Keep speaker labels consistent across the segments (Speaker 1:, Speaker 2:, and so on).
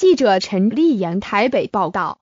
Speaker 1: 记者陈立言台北报道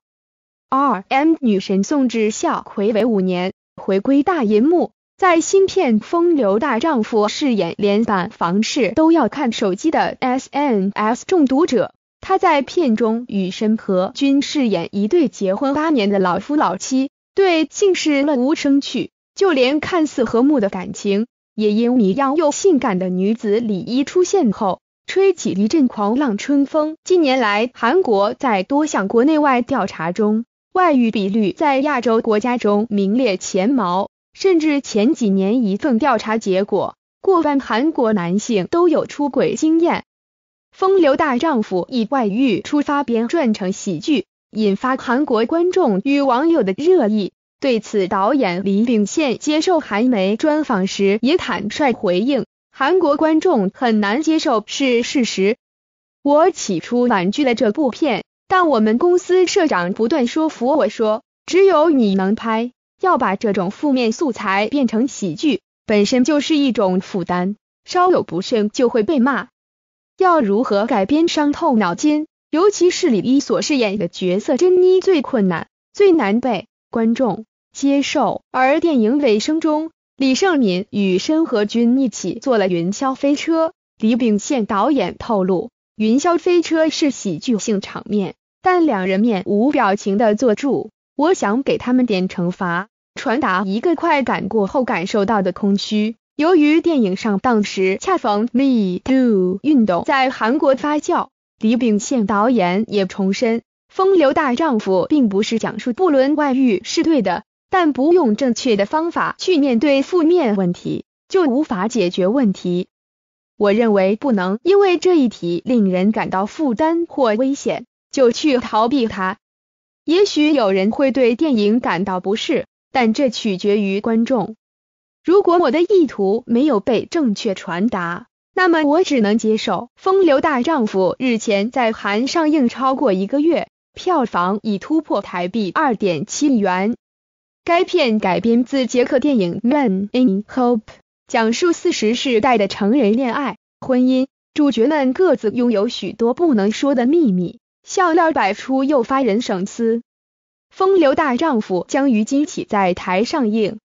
Speaker 1: ，R M 女神宋智孝魁违五年回归大银幕，在新片《风流大丈夫》饰演连板房事都要看手机的 S N S 中毒者。她在片中与申和均饰演一对结婚八年的老夫老妻，对竟是了无生趣，就连看似和睦的感情，也因迷样又性感的女子李一出现后。吹起一阵狂浪春风。近年来，韩国在多项国内外调查中，外遇比率在亚洲国家中名列前茅，甚至前几年一份调查结果，过半韩国男性都有出轨经验。风流大丈夫以外遇出发编撰成喜剧，引发韩国观众与网友的热议。对此，导演李炳宪接受韩媒专访时也坦率回应。韩国观众很难接受是事实。我起初婉拒了这部片，但我们公司社长不断说服我说，只有你能拍，要把这种负面素材变成喜剧，本身就是一种负担，稍有不慎就会被骂。要如何改编，伤透脑筋。尤其是李一所饰演的角色珍妮最困难、最难被观众接受，而电影尾声中。李胜敏与申河均一起做了云霄飞车。李秉宪导演透露，云霄飞车是喜剧性场面，但两人面无表情的坐住。我想给他们点惩罚，传达一个快感过后感受到的空虚。由于电影上档时恰逢 Me Too 运动在韩国发酵，李秉宪导演也重申，《风流大丈夫》并不是讲述不伦外遇是对的。但不用正确的方法去面对负面问题，就无法解决问题。我认为不能因为这一题令人感到负担或危险，就去逃避它。也许有人会对电影感到不适，但这取决于观众。如果我的意图没有被正确传达，那么我只能接受。《风流大丈夫》日前在韩上映超过一个月，票房已突破台币二点七亿元。该片改编自捷克电影《Men in Hope》，讲述四十世代的成人恋爱、婚姻，主角们各自拥有许多不能说的秘密，笑料百出又发人深思。《风流大丈夫》将于今起在台上映，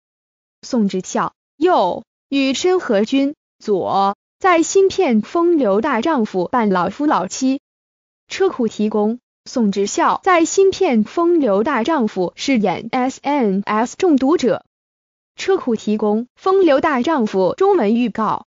Speaker 1: 宋智孝右与申河君、左在新片《风流大丈夫》扮老夫老妻。车库提供。宋智孝在新片《风流大丈夫》饰演 SNS 中毒者。车库提供《风流大丈夫》中文预告。